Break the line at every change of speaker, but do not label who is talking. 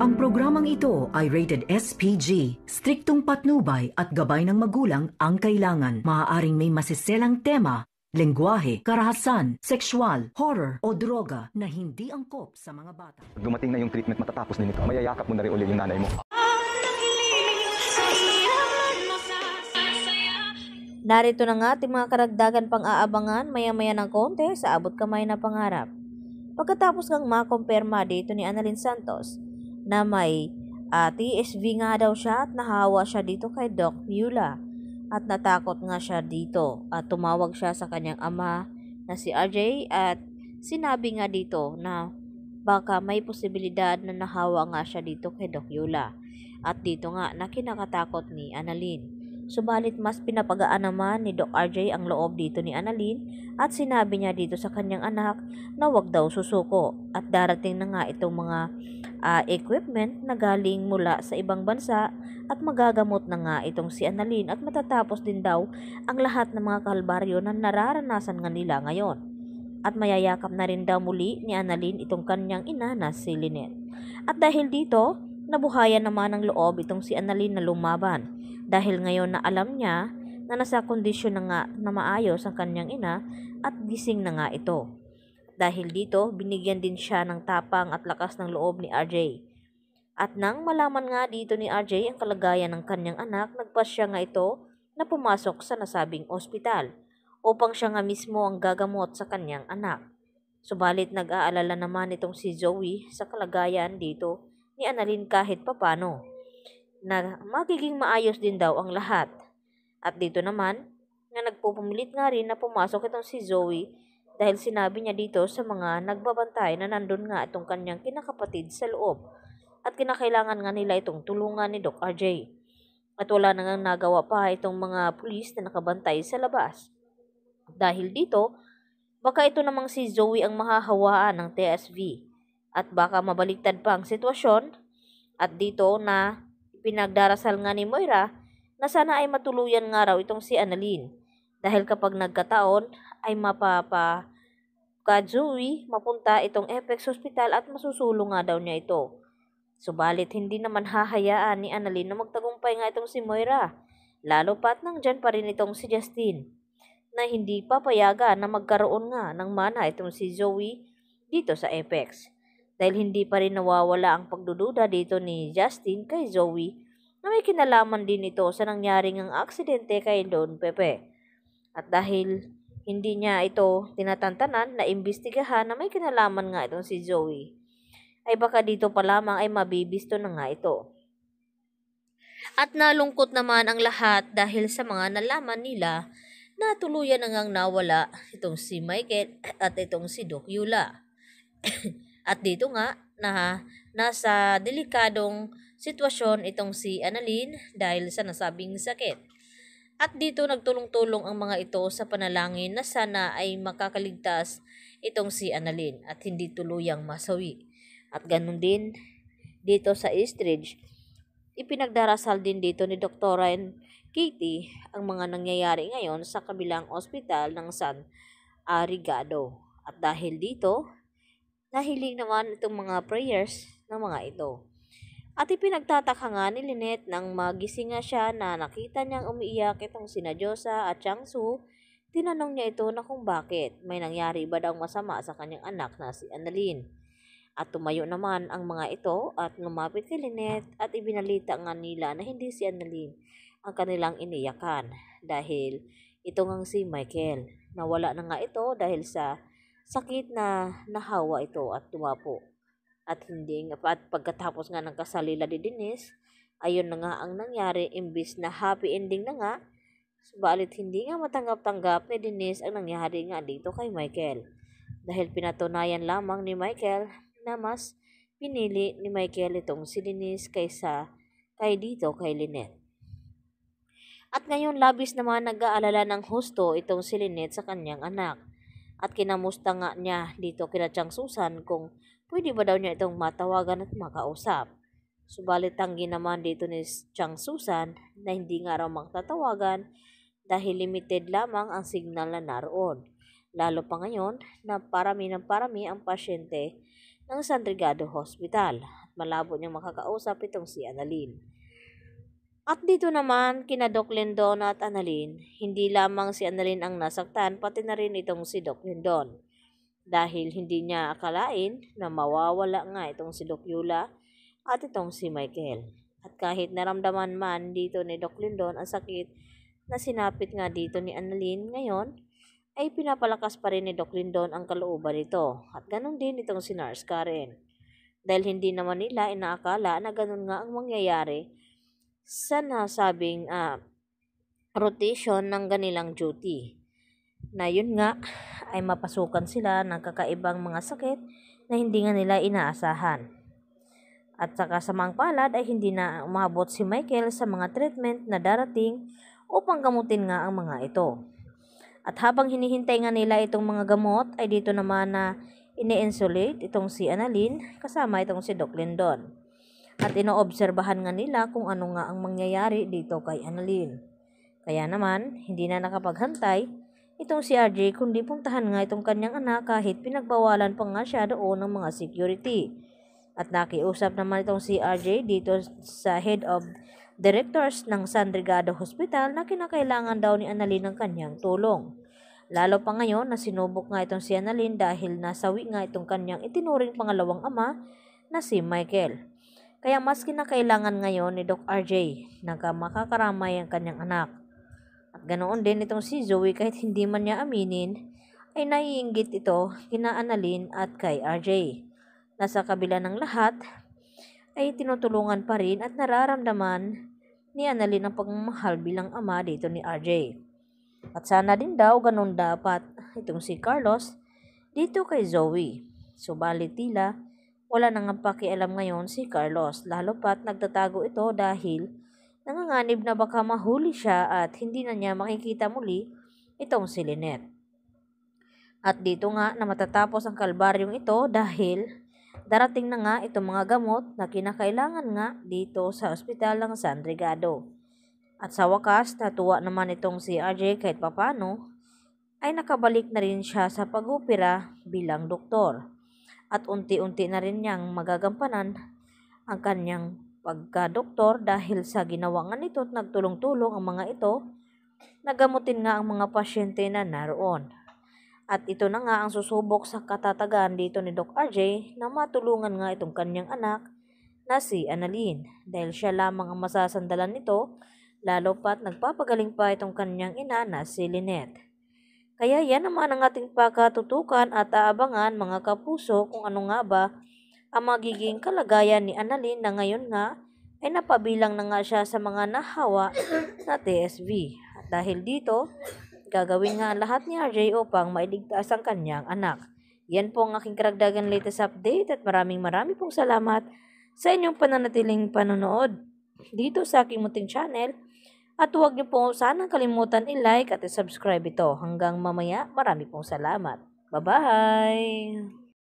Ang programang ito ay rated SPG. Striktong patnubay at gabay ng magulang ang kailangan. Maaaring may masiselang tema, lengguwahe, karahasan, sexual, horror o droga na hindi angkop sa mga bata. Pag dumating na yung treatment matatapos din ito, mayayakap mo na rin ulit yung nanay mo. Narito na nga ating mga karagdagan pang aabangan maya-maya ng konti sa abot kamay na pangarap. Pagkatapos ngang makompirma dito ni Annalyn Santos, na may uh, ah, TSV nga daw siya at nahawa siya dito kay Doc Mula at natakot nga siya dito at tumawag siya sa kanyang ama na si RJ at sinabi nga dito na baka may posibilidad na nahawa nga siya dito kay Doc Yula at dito nga nakinakatakot ni Annalyn. Subalit mas pinapagaan naman ni Doc RJ ang loob dito ni Annalyn at sinabi niya dito sa kanyang anak na wag daw susuko at darating na nga itong mga uh, equipment na galing mula sa ibang bansa at magagamot na nga itong si Annalyn at matatapos din daw ang lahat ng mga kalbaryo na nararanasan nga nila ngayon at mayayakap na rin daw muli ni Annalyn itong kanyang ina na si Lynette. At dahil dito, nabuhayan naman ng loob itong si Annalyn na lumaban dahil ngayon na alam niya na nasa kondisyon na nga na maayos ang kanyang ina at gising na nga ito. Dahil dito, binigyan din siya ng tapang at lakas ng loob ni RJ. At nang malaman nga dito ni RJ ang kalagayan ng kanyang anak, nagpasya nga ito na pumasok sa nasabing ospital upang siya nga mismo ang gagamot sa kanyang anak. Subalit nag-aalala naman itong si Zoe sa kalagayan dito ni Annalyn kahit papano na magiging maayos din daw ang lahat. At dito naman, na nagpupumilit nga rin na pumasok itong si Zoe dahil sinabi niya dito sa mga nagbabantay na nandun nga itong kanyang kinakapatid sa loob at kinakailangan nga nila itong tulungan ni Doc RJ. At wala na ngang nagawa pa itong mga pulis na nakabantay sa labas. Dahil dito, baka ito namang si Zoe ang mahahawaan ng TSV at baka mabaliktad pa ang sitwasyon at dito na Pinagdarasal nga ni Moira na sana ay matuluyan nga raw itong si Annalyn. Dahil kapag nagkataon ay mapapa Kajui mapunta itong Apex Hospital at masusulong nga daw niya ito. Subalit hindi naman hahayaan ni Annalyn na magtagumpay nga itong si Moira. Lalo pat nang dyan pa rin itong si Justin na hindi papayagan na magkaroon nga ng mana itong si Zoe dito sa Apex dahil hindi pa rin nawawala ang pagdududa dito ni Justin kay Zoe na may kinalaman din ito sa nangyaring ang aksidente kay Don Pepe. At dahil hindi niya ito tinatantanan na imbestigahan na may kinalaman nga itong si Zoe, ay baka dito pa lamang ay mabibisto na nga ito. At nalungkot naman ang lahat dahil sa mga nalaman nila na tuluyan na ngang nawala itong si Michael at itong si Doc Yula. At dito nga na nasa delikadong sitwasyon itong si Annalyn dahil sa nasabing sakit. At dito nagtulong-tulong ang mga ito sa panalangin na sana ay makakaligtas itong si Annalyn at hindi tuluyang masawi. At ganun din dito sa Eastridge, ipinagdarasal din dito ni Dr. Ryan Katie ang mga nangyayari ngayon sa kabilang ospital ng San Arigado. At dahil dito, Nahilig naman itong mga prayers ng mga ito. At ipinagtataka nga ni Lynette nang magising nga siya na nakita niyang umiiyak itong sina Josa at Chang Su. Tinanong niya ito na kung bakit may nangyari ba daw masama sa kanyang anak na si Annalyn. At tumayo naman ang mga ito at lumapit kay Lynette at ibinalita nga nila na hindi si Annalyn ang kanilang iniyakan dahil ito ngang si Michael. Nawala na nga ito dahil sa Sakit na nahawa ito at tumapo. At hindi nga at pagkatapos nga ng kasalila ni Denise, ayun na nga ang nangyari imbis na happy ending na nga. Subalit hindi nga matanggap-tanggap ni Denise ang nangyari nga dito kay Michael. Dahil pinatunayan lamang ni Michael na mas pinili ni Michael itong si Denise kaysa kay dito kay Lynette. At ngayon labis naman nag-aalala ng husto itong si Lynette sa kanyang anak at kinamusta nga niya dito kina Chang Susan kung pwede ba daw niya itong matawagan at makausap. Subalit tanggi naman dito ni Chang Susan na hindi nga raw magtatawagan dahil limited lamang ang signal na naroon. Lalo pa ngayon na parami ng parami ang pasyente ng San Rigado Hospital at malabo niyang makakausap itong si Annalyn. At dito naman, kina Doc Lindon at Annalyn, hindi lamang si Annalyn ang nasaktan, pati na rin itong si Doc Lindon. Dahil hindi niya akalain na mawawala nga itong si Doc Yula at itong si Michael. At kahit naramdaman man dito ni Doc Lindon ang sakit na sinapit nga dito ni Annalyn ngayon, ay pinapalakas pa rin ni Doc Lindon ang kalooban nito. At ganun din itong si Nurse Karen. Dahil hindi naman nila inaakala na ganun nga ang mangyayari sa nasabing uh, rotation ng ganilang duty. Na yun nga ay mapasukan sila ng kakaibang mga sakit na hindi nga nila inaasahan. At sa kasamang palad ay hindi na umabot si Michael sa mga treatment na darating upang gamutin nga ang mga ito. At habang hinihintay nga nila itong mga gamot ay dito naman na ini-insulate itong si Annalyn kasama itong si Doc Lindon at inoobserbahan nga nila kung ano nga ang mangyayari dito kay Annalyn. Kaya naman, hindi na nakapaghantay itong si RJ kundi puntahan nga itong kanyang anak kahit pinagbawalan pa nga siya doon ng mga security. At nakiusap naman itong si RJ dito sa head of directors ng San Rigado Hospital na kinakailangan daw ni Annalyn ng kanyang tulong. Lalo pa ngayon na sinubok nga itong si Annalyn dahil nasawi nga itong kanyang itinuring pangalawang ama na si Michael. Kaya mas kinakailangan ngayon ni Doc RJ na makakaramay ang kanyang anak. At ganoon din itong si Zoe kahit hindi man niya aminin ay naiinggit ito kina Annalyn at kay RJ. Nasa kabila ng lahat ay tinutulungan pa rin at nararamdaman ni Annalyn ang pagmamahal bilang ama dito ni RJ. At sana din daw ganun dapat itong si Carlos dito kay Zoe. Subalit tila wala nang pakialam ngayon si Carlos, lalo pat nagtatago ito dahil nanganganib na baka mahuli siya at hindi na niya makikita muli itong si Lynette. At dito nga na matatapos ang kalbaryong ito dahil darating na nga itong mga gamot na kinakailangan nga dito sa ospital ng San Rigado. At sa wakas, natuwa naman itong si RJ kahit papano, ay nakabalik na rin siya sa pag-upira bilang doktor at unti-unti na rin niyang magagampanan ang kanyang pagka-doktor dahil sa ginawangan nito at nagtulong-tulong ang mga ito, nagamutin nga ang mga pasyente na naroon. At ito na nga ang susubok sa katatagan dito ni Doc RJ na matulungan nga itong kanyang anak na si Annalyn dahil siya lamang ang masasandalan nito lalo pat nagpapagaling pa itong kanyang ina na si Lynette. Kaya yan naman ang ating pagkatutukan at aabangan mga kapuso kung ano nga ba ang magiging kalagayan ni Annalyn na ngayon nga ay napabilang na nga siya sa mga nahawa na TSV. At dahil dito, gagawin nga lahat ni RJ upang mailigtas ang kanyang anak. Yan po ang aking karagdagan latest update at maraming maraming pong salamat sa inyong pananatiling panonood dito sa aking muting channel at huwag niyo po sanang kalimutan i-like at i-subscribe ito. Hanggang mamaya, marami pong salamat. Bye-bye!